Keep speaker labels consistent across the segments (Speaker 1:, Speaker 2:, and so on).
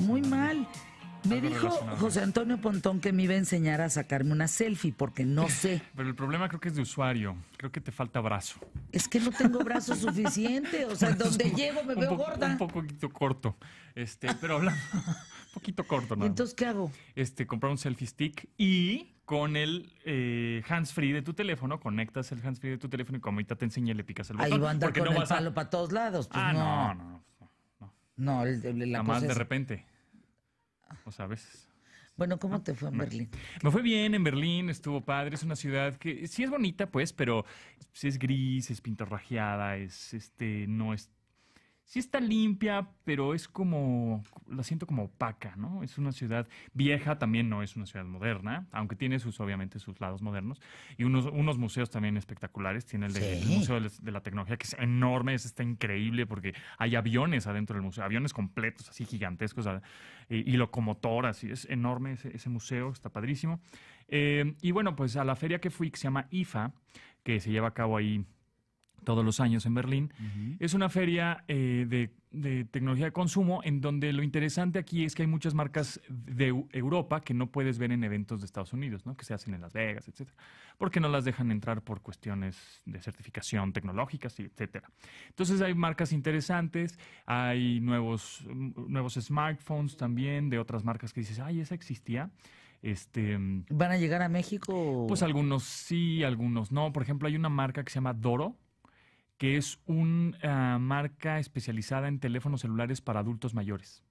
Speaker 1: Muy mal. Me dijo José Antonio Pontón que me iba a enseñar a sacarme una selfie porque no sé.
Speaker 2: Pero el problema creo que es de usuario. Creo que te falta brazo.
Speaker 1: Es que no tengo brazo suficiente. O sea, donde llego me veo gorda. Un
Speaker 2: poquito corto. Este, pero hablando. un poquito corto, ¿no? Entonces, ¿qué hago? Este, comprar un selfie stick y con el eh, hands free de tu teléfono, conectas el hands free de tu teléfono y como ahorita te enseñé, le picas el botón. Ahí va a andar con el palo
Speaker 1: para todos lados. Pues ah, no. no no, el, de la más de
Speaker 2: repente. O sea, a veces.
Speaker 1: Bueno, ¿cómo te fue en Berlín?
Speaker 2: Me fue bien en Berlín, estuvo padre, es una ciudad que sí es bonita, pues, pero sí es gris, es pintorrajeada, es este, no es sí está limpia, pero es como, la siento como opaca, ¿no? Es una ciudad vieja, también no es una ciudad moderna, aunque tiene sus, obviamente, sus lados modernos. Y unos, unos museos también espectaculares. Tiene el, de, Museo de la Tecnología, que es enorme, es, está increíble porque hay aviones adentro del museo, aviones completos, así gigantescos, y, locomotoras, y es enorme ese, museo, está padrísimo. Eh, y bueno, pues a la feria que fui, que se llama IFA, que se lleva a cabo ahí todos los años en Berlín. Es una feria eh, de, tecnología de consumo en donde lo interesante aquí es que hay muchas marcas de Europa que no puedes ver en eventos de Estados Unidos, ¿no? que se hacen en Las Vegas, etcétera, porque no las dejan entrar por cuestiones de certificación tecnológicas, etcétera. Entonces hay marcas interesantes, hay nuevos, nuevos smartphones también de otras marcas que dices, ay, esa existía. Este, mm,
Speaker 1: ¿Van a llegar a México?
Speaker 2: Pues algunos sí, algunos no. Por ejemplo, hay una marca que se llama Doro, que es una eh, marca especializada en teléfonos celulares para adultos mayores.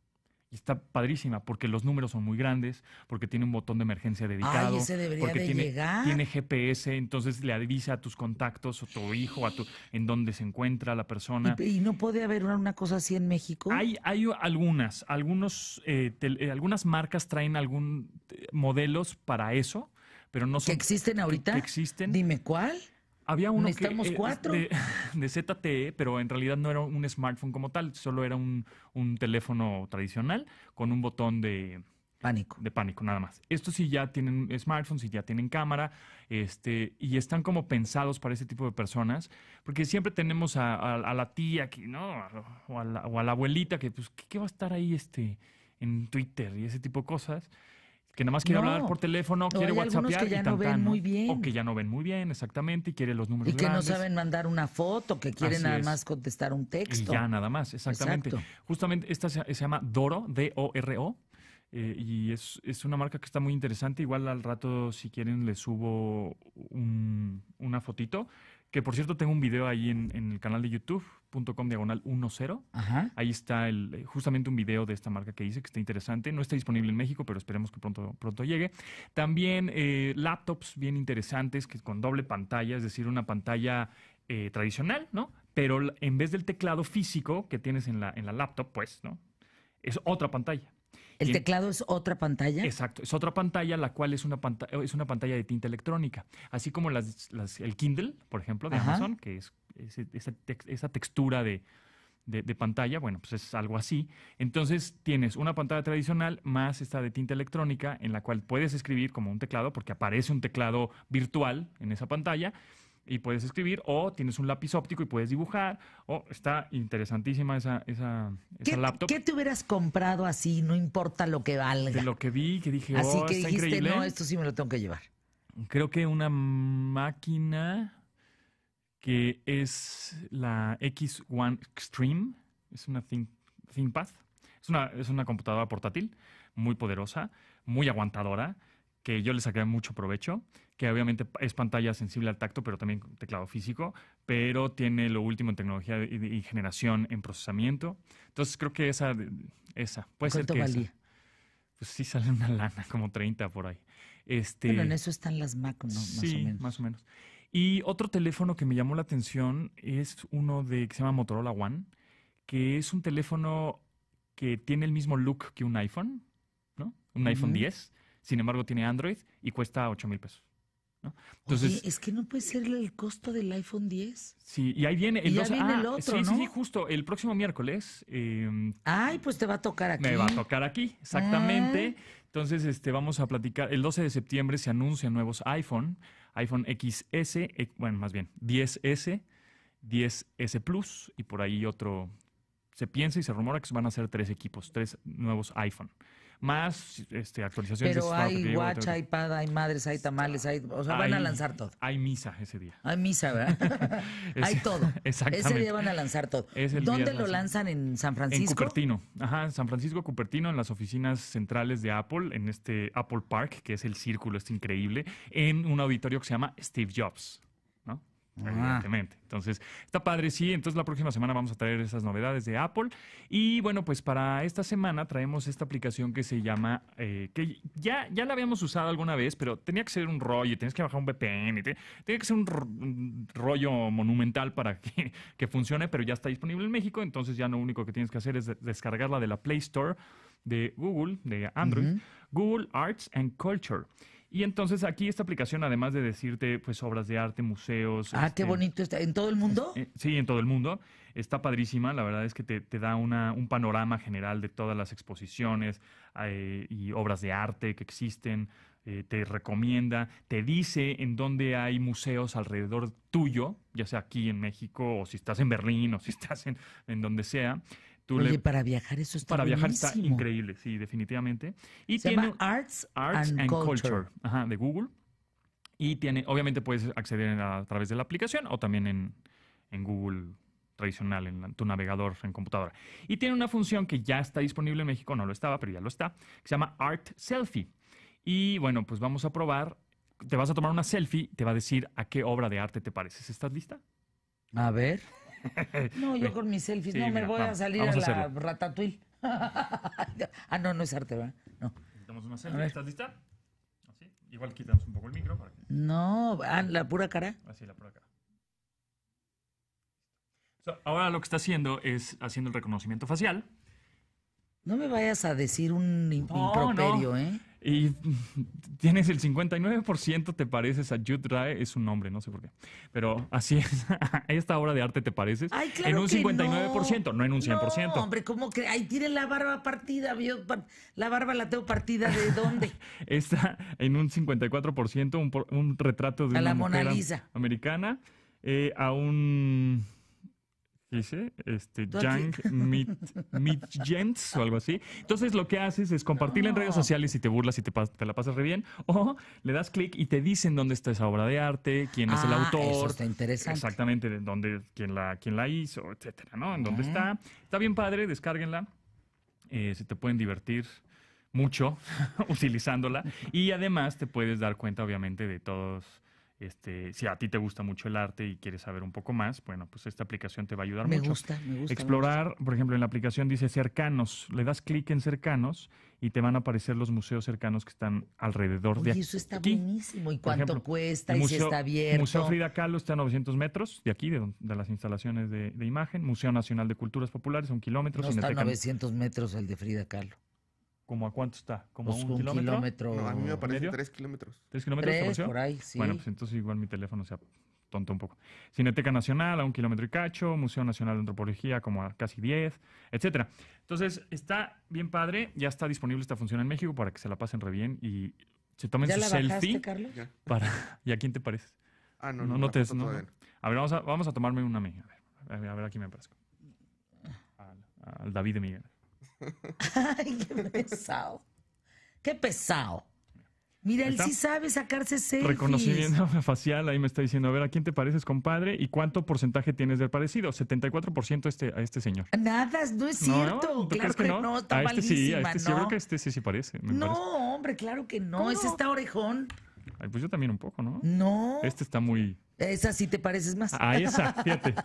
Speaker 2: está padrísima porque los números son muy grandes, porque tiene un botón de emergencia dedicado, porque tiene, tiene GPS, entonces le avisa a tus contactos, a tu hijo, a tu, en dónde se encuentra la persona. ¿Y,
Speaker 1: no puede haber una, cosa así en México?
Speaker 2: Hay, hay algunas, algunos, eh, eh, algunas marcas traen algún modelos para eso, pero no son. ¿Que existen ahorita? existen. Dime cuál. Había uno cuatro. De, ZTE, e, pero en realidad no era un smartphone como tal, solo era un, un teléfono tradicional con un botón de, Pánico. De pánico, nada más. Estos sí ya tienen smartphones, sí ya tienen cámara, este, y están como pensados para ese tipo de personas, porque siempre tenemos a, la tía, que, ¿no? O a la, abuelita que, pues, ¿qué, va a estar ahí este, en Twitter y ese tipo de cosas? que nada más quiere hablar por teléfono, quiere hay que ya no ven muy bien. O que ya no ven muy bien, exactamente, y quiere los números Y que no saben
Speaker 1: mandar una foto, que quieren nada más contestar un texto. ya nada más, exactamente.
Speaker 2: Justamente esta se, llama Doro, D-O-R-O. Eh, y es, es, una marca que está muy interesante. Igual al rato, si quieren, les subo una fotito. Que por cierto, tengo un video ahí en, el canal de youtube.com diagonal 10. Ahí está el, eh, justamente un video de esta marca que hice, que está interesante. No está disponible en México, pero esperemos que pronto, pronto llegue. También eh, laptops bien interesantes que con doble pantalla, es decir, una pantalla eh, tradicional, ¿no? Pero en vez del teclado físico que tienes en la, en la laptop, pues, ¿no? Es otra pantalla.
Speaker 1: ¿El teclado es otra pantalla?
Speaker 2: Exacto, es otra pantalla, la cual es una, es una pantalla de tinta electrónica. Así como las, el Kindle, por ejemplo, de Amazon, que es, esa, textura de, de, pantalla, bueno, pues es algo así. Entonces tienes una pantalla tradicional más esta de tinta electrónica en la cual puedes escribir como un teclado, porque aparece un teclado virtual en esa pantalla y puedes escribir, o tienes un lápiz óptico y puedes dibujar, o está interesantísima esa,
Speaker 1: esa, laptop. ¿Qué te hubieras comprado así, no importa lo que valga? De lo que vi, que dije, así oh, que dijiste, no, esto sí
Speaker 2: me lo tengo que llevar. Creo que una máquina que es la X1 Extreme, es una Think, ThinkPad, es una, es una computadora portátil muy poderosa, muy aguantadora, que yo le saqué mucho provecho, que obviamente es pantalla sensible al tacto, pero también teclado físico, pero tiene lo último en tecnología y, generación en procesamiento. Entonces creo que esa, esa puede ser que valía? Pues sí sale una lana, como 30 por ahí. Este, bueno, en eso están
Speaker 1: las Mac, ¿no? Más o menos.
Speaker 2: más o menos. Y otro teléfono que me llamó la atención es uno de que se llama Motorola One, que es un teléfono que tiene el mismo look que un iPhone, ¿no? Un iPhone 10 sin embargo tiene Android y cuesta 8 mil pesos.
Speaker 1: ¿no? Entonces, es que no puede ser el costo del iPhone 10.
Speaker 2: Sí, y ahí viene el, y ya el ah, otro. Sí, ¿no? sí, justo el próximo miércoles. Em,
Speaker 1: Ay, pues te va a tocar aquí. Me va a
Speaker 2: tocar aquí, exactamente. Ah. Entonces, este, vamos a platicar. El 12 de septiembre se anuncian nuevos iPhone, iPhone XS, e, bueno, más bien 10S, 10S Plus y por ahí otro. Se piensa y se rumora que van a ser tres equipos, tres nuevos iPhone más este, actualizaciones. Pero hay guacha, hay
Speaker 1: pada, hay madres, hay tamales, hay, o sea, van a lanzar
Speaker 2: todo. Hay misa ese día.
Speaker 1: Hay misa, ¿verdad?
Speaker 2: hay todo. Ese día van a lanzar todo. ¿Dónde lo lanzan?
Speaker 1: ¿En San Francisco? En Cupertino.
Speaker 2: Ajá, en San Francisco, Cupertino, en las oficinas centrales de Apple, en este Apple Park, que es el círculo, es increíble, en un auditorio que se llama Steve Jobs. Ah. Evidentemente. Entonces, está padre, sí. Entonces, la próxima semana vamos a traer esas novedades de Apple. Y bueno, pues para esta semana traemos esta aplicación que se llama, eh, que ya, ya la habíamos usado alguna vez, pero tenía que ser un rollo, tenías que bajar un VPN, te, tenía que ser un, rollo monumental para que, funcione, pero ya está disponible en México. Entonces, ya lo único que tienes que hacer es descargarla de la Play Store de Google, de Android, Google Arts and Culture. Y entonces aquí esta aplicación, además de decirte pues obras de arte, museos. Ah, qué este, bonito
Speaker 1: está. ¿En todo el mundo?
Speaker 2: Eh, sí, en todo el mundo. Está padrísima. La verdad es que te, da una, un panorama general de todas las exposiciones eh, y obras de arte que existen. Eh, te recomienda, te dice en dónde hay museos alrededor tuyo, ya sea aquí en México o si estás en Berlín o si estás en, en donde sea. Oye, para viajar eso está Para viajar está increíble, sí, definitivamente. Y Se tiene llama Arts, Arts and, Culture, Ajá, de Google. Y tiene, obviamente puedes acceder a, través de la aplicación o también en, en Google tradicional, en tu navegador, en computadora. Y tiene una función que ya está disponible en México, no lo estaba, pero ya lo está, que se llama Art Selfie. Y bueno, pues vamos a probar. Te vas a tomar una selfie, te va a decir a qué obra de arte te pareces. ¿Estás lista? A ver. No, yo con mis selfies. no, me voy a salir a, la
Speaker 1: ratatouille. ah, no, no es arte, ¿verdad? No. Necesitamos una selfie. ¿Estás
Speaker 2: lista? Igual quitamos un poco el micro. Para que...
Speaker 1: No, ah, la pura cara. Así, la
Speaker 2: pura cara. ahora lo que está haciendo es haciendo el reconocimiento facial.
Speaker 1: No me vayas a decir un improperio, ¿eh?
Speaker 2: Y tienes el 59% te pareces a Jude Rae, es un hombre, no sé por qué. Pero así es, a esta obra de arte te pareces. Ay, claro en un 59%, no. en un 100%. No, hombre,
Speaker 1: ¿cómo que? ahí tiene la barba partida, la barba la tengo partida, ¿de dónde?
Speaker 2: Está en un 54%, un, retrato de una la mujer Lisa. americana, eh, a un dice, este, Meet Mit, o algo así. Entonces lo que haces es compartirla en redes sociales y te burlas y te, la pasas re bien, o le das clic y te dicen dónde está esa obra de arte, quién es el ah, autor. Eso está Exactamente, de dónde, quién la, quién la hizo, etcétera, ¿no? En dónde está. Está bien padre, descárguenla. Eh, se te pueden divertir mucho utilizándola. Y además te puedes dar cuenta, obviamente, de todos este, si a ti te gusta mucho el arte y quieres saber un poco más, bueno, pues esta aplicación te va a ayudar me mucho. Gusta, me gusta. Explorar, por ejemplo, en la aplicación dice cercanos, le das clic en cercanos y te van a aparecer los museos cercanos que están alrededor de aquí. eso
Speaker 1: está buenísimo. ¿Y cuánto cuesta? ¿Y si está abierto? Museo Frida
Speaker 2: Kahlo está a 900 metros de aquí, de, de las instalaciones de, imagen. Museo Nacional de Culturas Populares, un kilómetro. No está a 900
Speaker 1: metros el de Frida Kahlo. ¿Como a cuánto está? ¿Como a pues un, un kilómetro? a mí me parece
Speaker 2: tres kilómetros. ¿Tres kilómetros ¿Tres, por ahí, sí. Bueno, pues entonces igual mi teléfono sea tonto un poco. Cineteca Nacional a un kilómetro y cacho, Museo Nacional de Antropología como a casi 10, etcétera. Entonces, está bien padre, ya está disponible esta función en México para que se la pasen re bien y se tomen ¿Ya la Carlos? Para, ¿Y a quién te pareces? Ah, no, no, no, A ver, vamos a, vamos a tomarme una a A ver, a ver, aquí me aparezco. Al, al David de Miguel.
Speaker 1: Ay, qué pesado. Qué pesado. Mira, él sí sabe sacarse selfies. Reconocimiento
Speaker 2: facial, ahí me está diciendo, a ver, ¿a quién te pareces, compadre? ¿Y cuánto porcentaje tienes del parecido? 74% este, a este señor.
Speaker 1: Nada, no es cierto. claro que, no? a este sí, a este sí, creo que
Speaker 2: este sí parece. no,
Speaker 1: hombre, claro que no. ¿Cómo? Ese está orejón.
Speaker 2: Ay, pues yo también un poco, ¿no? No. Este está muy...
Speaker 1: Esa sí te pareces más. A esa, fíjate.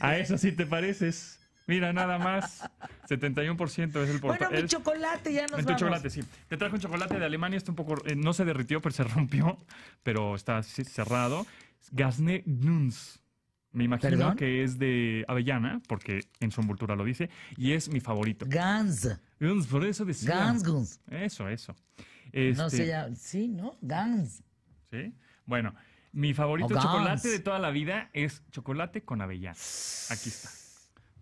Speaker 2: A esa sí te pareces. Mira, nada más. 71% es el porcentaje. Bueno, mi
Speaker 1: chocolate ya nos vamos. chocolate,
Speaker 2: sí. Te trajo un chocolate de Alemania. Está un poco... Eh, no se derritió, pero se rompió. Pero está cerrado. Gasne Gnuns. Me imagino que es de avellana, porque en su envoltura lo dice, y es mi favorito. Gans. Guns, por eso decía. Gans, Guns. Eso, eso. no sé llama,
Speaker 1: este, sí, ¿no? Gans.
Speaker 2: Sí. Bueno, mi favorito oh, chocolate de toda la vida es chocolate con avellana. Aquí está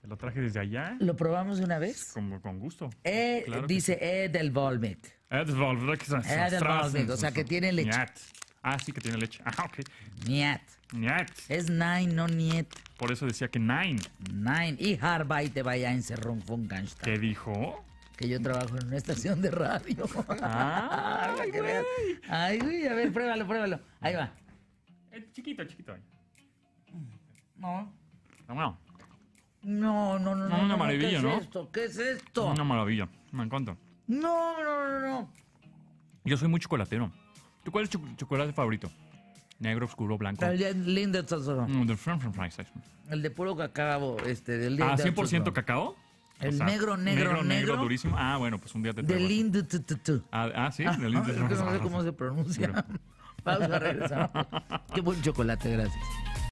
Speaker 2: lo traje desde allá. ¿Lo probamos
Speaker 1: de una vez? Con, con gusto. Eh, dice sí. Edelvolmic.
Speaker 2: Edel o sea que tiene leche.
Speaker 1: Ah, sí que tiene leche. Ah, ok. Niet. Niat. Es nine, no niet. Por eso decía que nine. Nine. Y Harvey te vaya en Cerrón ¿Qué dijo? que yo trabajo en una estación de radio. Ah, Ay, güey. Ay, güey, a ver, pruébalo, pruébalo. Ahí va. Es eh, chiquito, chiquito. No. No, no. No, no, no. no una maravilla, ¿no? ¿Qué es esto? ¿Qué es esto? Una
Speaker 2: maravilla, me encanta.
Speaker 1: No, no, no, no.
Speaker 2: Yo soy muy chocolatero. ¿Tú cuál es tu chocolate favorito? Negro, oscuro, blanco.
Speaker 1: El ¿no? Mm, El de puro cacao, este, del Ah, 100% cacao.
Speaker 2: El negro, negro, negro, negro.
Speaker 1: durísimo. Ah, bueno, pues un día te traigo. De ah, ah, sí, De Lindt. no sé cómo se pronuncia. a regresar. Qué buen chocolate, gracias.